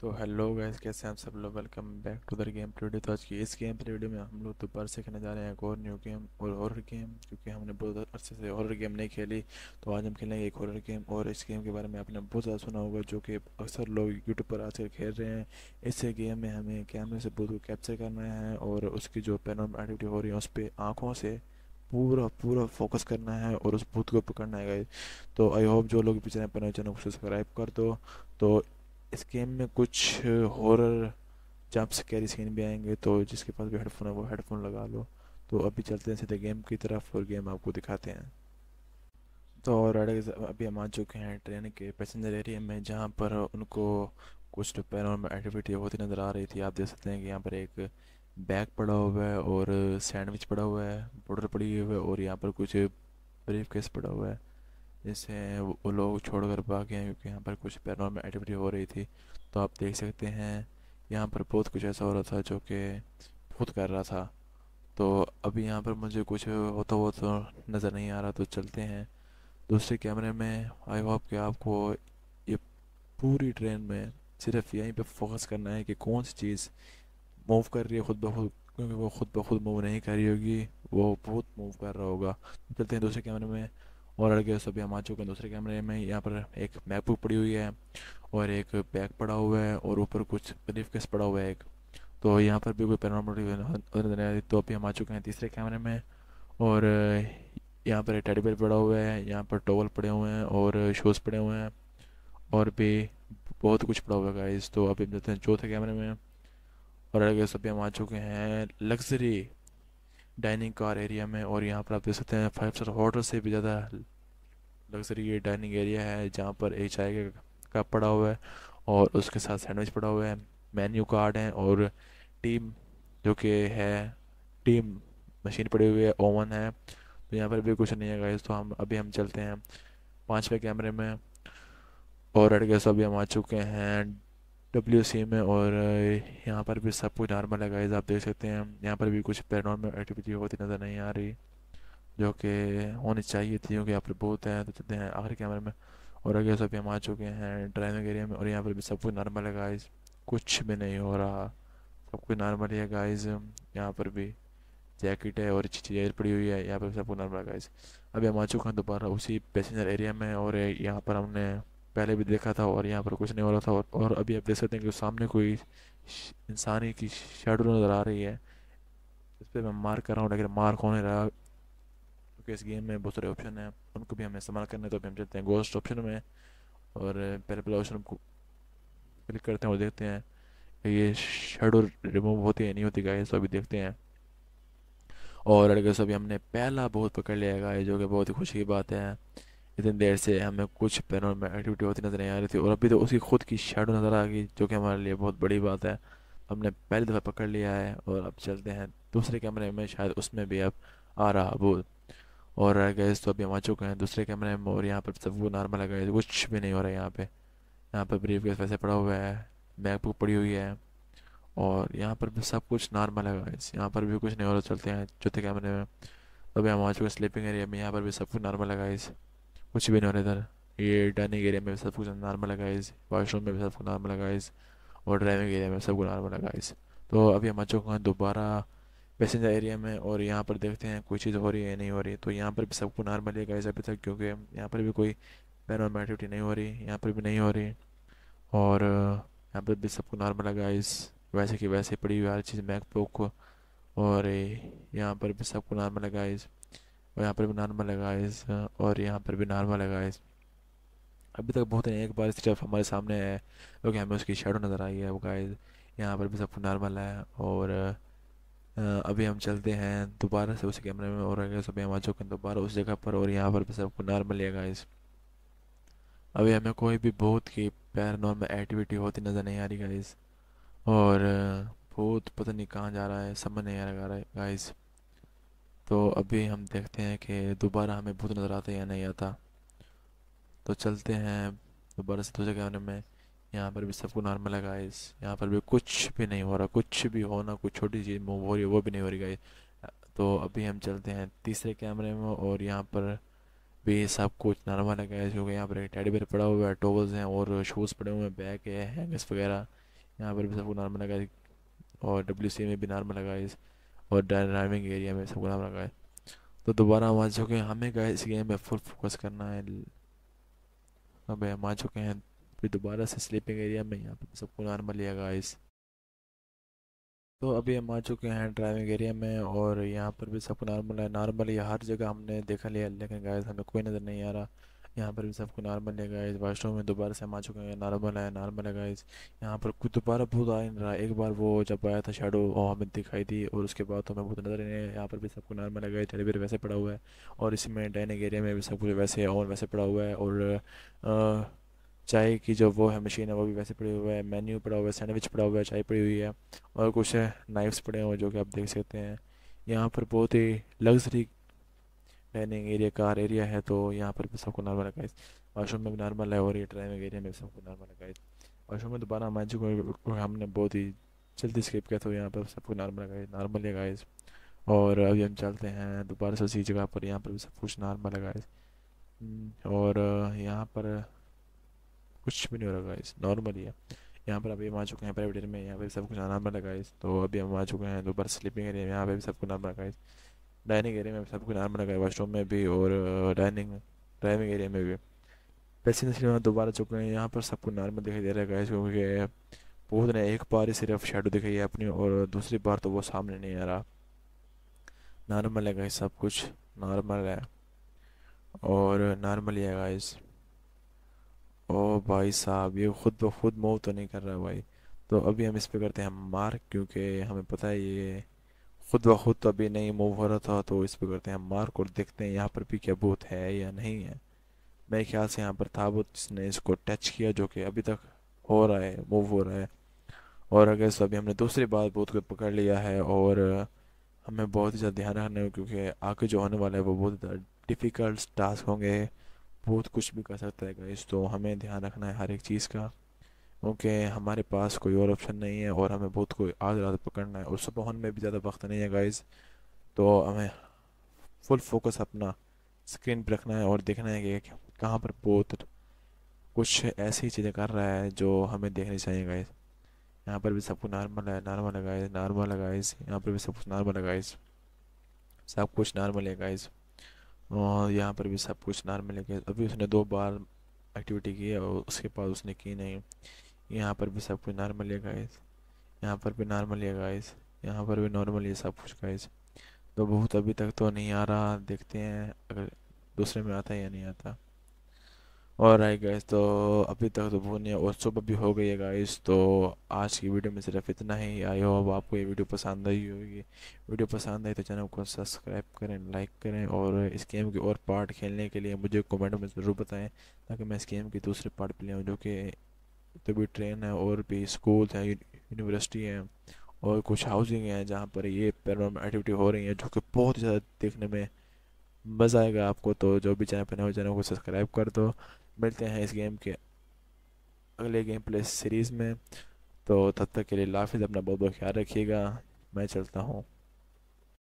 तो hello guys कैसे हैं आप सब लोग welcome back to the game play video तो आज की इस गेम प्ले वीडियो में हम लोग दोपहर से खेलने जा रहे हैं एक और न्यू गेम और हॉरर गेम क्योंकि हमने बहुत अच्छे से हॉरर गेम नहीं खेली तो आज हम खेलेंगे एक हॉरर गेम और इस गेम के बारे में आपने बहुत ज़्यादा सुना होगा जो कि अक्सर लोग यूट्यूब पर आजकल खेल रहे हैं इस गेम में हमें कैमरे से भूत को कैप्चर करना है और उसकी जो पेनम एक्टिविटी हो रही है उस पर आँखों से पूरा पूरा फोकस करना है और उस भूत को पकड़ना है तो आई होप जो लोग पिछले अपने चैनल को सब्सक्राइब कर दो तो इस गेम में कुछ हॉरर जंप स्कैरी सीन भी आएंगे तो जिसके पास भी हेडफोन है वो हेडफोन लगा लो तो अभी चलते हैं सीधे गेम की तरफ और गेम आपको दिखाते हैं तो और अभी हम आ चुके हैं ट्रेन के पैसेंजर एरिया में जहाँ पर उनको कुछ पैरों तो एक्टिविटी होती नज़र आ रही थी आप देख सकते हैं कि यहाँ पर एक बैग पड़ा हुआ है और सैंडविच पड़ा हुआ है पाउडर पड़ी हुई है और यहाँ पर कुछ ब्रीफ केस पड़ा हुआ है जैसे वो लोग छोड़ कर भाग गए क्योंकि यहाँ पर कुछ में एक्टिविटी हो रही थी तो आप देख सकते हैं यहाँ पर बहुत कुछ ऐसा हो रहा था जो कि खुद कर रहा था तो अभी यहाँ पर मुझे कुछ होता हुआ तो नज़र नहीं आ रहा तो चलते हैं दूसरे कैमरे में आई होप कि आपको ये पूरी ट्रेन में सिर्फ यहीं पे फोकस करना है कि कौन सी चीज़ मूव कर रही है खुद ब खुद क्योंकि वो खुद ब खुद मूव नहीं कर रही होगी वो बहुत मूव कर रहा होगा चलते हैं दूसरे कैमरे में और अलग सभी हम आ चुके हैं दूसरे कैमरे में यहाँ पर एक मैकबुक पड़ी हुई है और एक बैग पड़ा हुआ है और ऊपर कुछ ब्रीफ केस पड़ा हुआ है एक तो यहाँ पर भी कोई पैरानॉर्मल तो अभी हम आ चुके हैं तीसरे कैमरे में और यहाँ पर टेडी बेयर पड़ा हुआ है यहाँ पर टॉवल पड़े हुए हैं और शूज़ पड़े हुए हैं और भी बहुत कुछ पड़ा हुआ है गाइस तो अभी हम जाते हैं चौथे कैमरे में और अलग सभी हम आ चुके हैं लग्जरी डाइनिंग कार एरिया में और यहाँ पर आप देख सकते हैं फाइव स्टार होटल से भी ज़्यादा लग्जरी डाइनिंग एरिया है जहाँ पर एक चाय का कप पड़ा हुआ है और उसके साथ सैंडविच पड़ा हुआ है मेन्यू कार्ड है और टीम जो कि है टीम मशीन पड़ी हुई है ओवन है तो यहाँ पर भी कुछ नहीं है गाइस तो हम अभी हम चलते हैं पाँचवें कैमरे में और रेड गैस अभी हम आ चुके हैं डब्ल्यू सी में और यहाँ पर भी सब कुछ नॉर्मल है गाइज आप देख सकते हैं यहाँ पर भी कुछ पैरानॉर्मल एक्टिविटी होती नज़र नहीं आ रही जो कि होनी चाहिए थी क्योंकि यहाँ पर बहुत हैं तो चलते हैं आखिर कैमरे में और आगे सब हम आ चुके हैं ड्राइविंग एरिया में और यहाँ पर भी सब कुछ नॉर्मल है गाइज कुछ भी नहीं हो रहा सब कुछ नॉर्मल है गाइज यहाँ पर भी जैकेट है और चीज़ें पड़ी हुई है यहाँ पर सब कुछ नॉर्मल है गाइज अभी हम आ चुके हैं दोबारा उसी पैसेंजर एरिया में और यहाँ पर हमने पहले भी देखा था और यहाँ पर कुछ नहीं हो रहा था और, और अभी आप देख सकते हैं कि सामने कोई इंसानी की शेडो नज़र आ रही है इस पर मैं मार्क कर रहा हूँ लेकिन मार्क होने रहा क्योंकि इस गेम में बहुत सारे ऑप्शन हैं उनको भी हमें इस्तेमाल करने तो अभी हम चलते हैं गोस्ट ऑप्शन में और पहले पहले ऑप्शन को क्लिक करते हैं और देखते हैं कि ये शेडो रिमूव होती है नहीं होती गाय सो तो अभी देखते हैं और अगर सभी हमने पहला बहुत पकड़ लिया गाइस जो कि बहुत ही खुशी की बात है इतनी देर से हमें कुछ पैनल एक्टिविटी होती नज़र नहीं आ रही थी और अभी तो उसकी खुद की शेडो नज़र आ गई जो कि हमारे लिए बहुत बड़ी बात है हमने पहली दफ़ा पकड़ लिया है और अब चलते हैं दूसरे कैमरे में शायद उसमें भी अब आ रहा वो और गैस तो अभी हम आ चुके हैं दूसरे कैमरे में और यहाँ पर सब वो नॉर्मल है गैस कुछ भी नहीं हो रहा है यहाँ पर यहाँ पर ब्रीफ गैस वैसे पड़ा हुआ है मैकबुक पड़ी हुई है और यहाँ पर भी सब कुछ नॉर्मल है गैस यहाँ पर भी कुछ नहीं हो रहा चलते हैं चौथे कैमरे में अभी हम आ चुके हैं स्लीपिंग एरिया में यहाँ पर भी सब कुछ नॉर्मल है गैस कुछ भी नहीं हो रहा इधर ये डाइनिंग एरिया में सब कुछ नॉर्मल है वाशरूम वॉशरूम में भी सब कुछ नॉर्मल है और ड्राइविंग एरिया में सब कुछ नॉर्मल है तो अभी हम आ चुके हैं दोबारा पैसेंजर एरिया में और यहाँ पर देखते हैं कोई चीज़ हो रही है नहीं हो रही है तो यहाँ पर भी सब कुछ नॉर्मल है गाइज अभी तक क्योंकि यहाँ पर भी कोई पैनोरमा एक्टिविटी नहीं हो रही यहाँ पर भी नहीं हो रही और यहाँ पर भी सब कुछ नॉर्मल है गाइज वैसे कि वैसे पड़ी हुई हर चीज़ मैकबुक और यहाँ पर भी सब कुछ नॉर्मल है गाइज़ और यहाँ पर भी नॉर्मल है गाइस और यहाँ पर भी नॉर्मल है गाइस अभी तक बहुत एक बार सिर्फ हमारे सामने है क्योंकि हमें उसकी शेडो नज़र आई है वो गाइस यहाँ पर भी सब कुछ नॉर्मल है और अभी हम चलते हैं दोबारा से उस कैमरे में और अगर हम आ चुके हैं दोबारा उस जगह पर और यहाँ पर भी सबको नॉर्मल है गाइस अभी हमें कोई भी भूत की नॉर्मल एक्टिविटी होती नज़र नहीं आ रही गाइस और भूत पता नहीं कहाँ जा रहा है समझ नहीं आ रहा गाइस तो अभी हम देखते हैं कि दोबारा हमें भूत नज़र आता है या नहीं आता तो चलते हैं दोबारा से दूसरे कैमरे में यहाँ पर भी सबको नॉर्मल है गाइस यहाँ पर भी कुछ भी नहीं हो रहा कुछ भी होना कुछ छोटी चीज़ मूव हो रही है वो भी नहीं हो रही गाइस तो अभी हम चलते हैं तीसरे कैमरे में और यहाँ पर भी सब कुछ नॉर्मल है गाइस क्योंकि यहाँ पर एक टेडी बेयर पड़ा हुआ है टोवल्स हैं और शूज़ पड़े हुए हैं बैग है हैंगस वगैरह यहाँ पर भी सबको नॉर्मल है गाइस और डब्ल्यू सी में भी नॉर्मल है गाइस और ड्राइविंग एरिया में सब गुलाम लगाए तो दोबारा हम आ चुके हैं हमें गए इस गेम में फुल फोकस करना है अब हम आ चुके हैं फिर दोबारा से स्लीपिंग एरिया में यहाँ पे सबको नॉर्मल लिया गाइस तो अभी हम आ चुके हैं ड्राइविंग एरिया में और यहाँ पर भी सबको नॉर्मल है नॉर्मल ये हर जगह हमने देखा लिया लेकिन गाइस हमें कोई नज़र नहीं आ रहा यहाँ पर भी सबको नॉर्मल है गाइज वाशरूम में दोबारा से हम आ चुके हैं नॉर्मल है नॉर्मल है गाइज यहाँ पर कुछ दोबारा भूत आ नहीं रहा एक बार वो जब आया था शेडो और हमें दिखाई दी और उसके बाद तो हमें भूत नजर नहीं आया यहाँ पर भी सबको नॉर्मल है गाइस टेलीवियर वैसे पड़ा हुआ है और इसमें डाइनिंग एरिया में भी सब कुछ वैसे और वैसे पड़ा हुआ है और चाय की जो वो है मशीन है वो भी वैसे पड़ी हुआ है मेन्यू पड़ा हुआ है सैंडविच पड़ा हुआ है चाय पड़ी हुई है और कुछ नाइफ्स पड़े हुए जो कि आप देख सकते हैं यहाँ पर बहुत ही luxury training area car area है तो यहाँ पर भी सबको नॉर्मल है वाशरूम में भी नॉर्मल है और ये ड्राइविंग एरिया में भी सबको नॉर्मल है वाशरूम में दोबारा मांझी को हमने बहुत ही जल्दी स्किप किया तो यहाँ पर सबको नॉर्मल है नॉर्मल है गाइज और अभी हम चलते हैं दोबारा से उसी जगह पर यहाँ पर भी सब कुछ नॉर्मल है गाइज हम्म, और यहाँ पर कुछ भी नहीं हो रहा गाइज नॉर्मल ही है यहाँ पर अभी हम आ चुके हैं प्राइवेट एरिया में यहाँ पर सब कुछ नॉर्मल है गाइज तो अभी हम आ चुके हैं दोबारा स्लीपिंग एरिया में यहाँ पर भी सबको नॉर्मल है गाइज़ डाइनिंग एरिया में सब कुछ नार्मल लगा है वाशरूम में भी और डाइनिंग ड्राइविंग एरिया में भी पैसेंजर सिनेमा दोबारा चुप रहे हैं यहाँ पर सबको नॉर्मल दिखाई दे रहा है गाइस क्योंकि बहुत ने एक बार ही सिर्फ शेडो दिखाई है अपनी और दूसरी बार तो वो सामने नहीं आ रहा नॉर्मल है गाइस सब कुछ नॉर्मल है और नॉर्मल ही है गाइस ओ भाई साहब ये खुद ब खुद मूव तो नहीं कर रहा भाई तो अभी हम इस पर करते हैं मार क्योंकि हमें पता है ये खुद ब खुद तो अभी नहीं मूव हो रहा था तो इस पर करते हैं मार्क और देखते हैं यहाँ पर भी क्या बूथ है या नहीं है मेरे ख्याल से यहाँ पर था बुत जिसने इसको टच किया जो कि अभी तक हो रहा है मूव हो रहा है और अगर इस अभी हमने दूसरी बार बूथ को पकड़ लिया है और हमें बहुत ही ज़्यादा ध्यान रखना है क्योंकि आगे जो होने वाला है वो बहुत ज़्यादा डिफ़िकल्ट टास्क होंगे बहुत कुछ भी कर सकता है इस तो हमें ध्यान रखना है हर एक चीज़ का क्योंकि हमारे पास कोई और ऑप्शन नहीं है और हमें बहुत कोई आज रात पकड़ना है और सुबह होने में भी ज़्यादा वक्त नहीं है गाइज़ तो हमें फुल फोकस अपना स्क्रीन पर रखना है और देखना है कि कहाँ पर बहुत कुछ ऐसी चीज़ें कर रहा है जो हमें देखनी चाहिए गाइज़ यहाँ पर भी सब कुछ नॉर्मल है नॉर्मल है गाइज़ नॉर्मल है गाइज़ यहाँ पर भी सब कुछ नॉर्मल है गाइज़ सब कुछ नॉर्मल है गाइज़ और यहाँ पर भी सब कुछ नॉर्मल है गाइज़ अभी उसने दो बार एक्टिविटी की है और उसके बाद उसने की नहीं यहाँ पर भी सब कुछ नॉर्मल है गाइस यहाँ पर भी नॉर्मल है गाइस यहाँ पर भी नॉर्मल है सब कुछ गाइस तो बहुत अभी तक तो नहीं आ रहा देखते हैं अगर दूसरे में आता है या नहीं आता और आई गाइस तो अभी तक तो बहुत नहीं और सुबह भी हो गई है गाइस तो आज की वीडियो में सिर्फ इतना ही आई हो अब आपको ये वीडियो पसंद आई होगी वीडियो पसंद आई तो चैनल को सब्सक्राइब करें लाइक करें और इस गेम के और पार्ट खेलने के लिए मुझे कमेंट में ज़रूर बताएं ताकि मैं इस गेम के दूसरे पार्ट प्ले हूँ जो कि तभी तो ट्रेन है और भी स्कूल हैं यूनिवर्सिटी हैं और कुछ हाउसिंग हैं जहाँ पर ये पैरानॉर्मल एक्टिविटी हो रही है जो कि बहुत ज़्यादा देखने में मज़ा आएगा आपको तो जो भी चैनल पर हो चैनल को सब्सक्राइब कर दो मिलते हैं इस गेम के अगले गेम प्ले सीरीज़ में तो तब तक के लिए लाफिज़ अपना बहुत बहुत ख्याल रखिएगा मैं चलता हूँ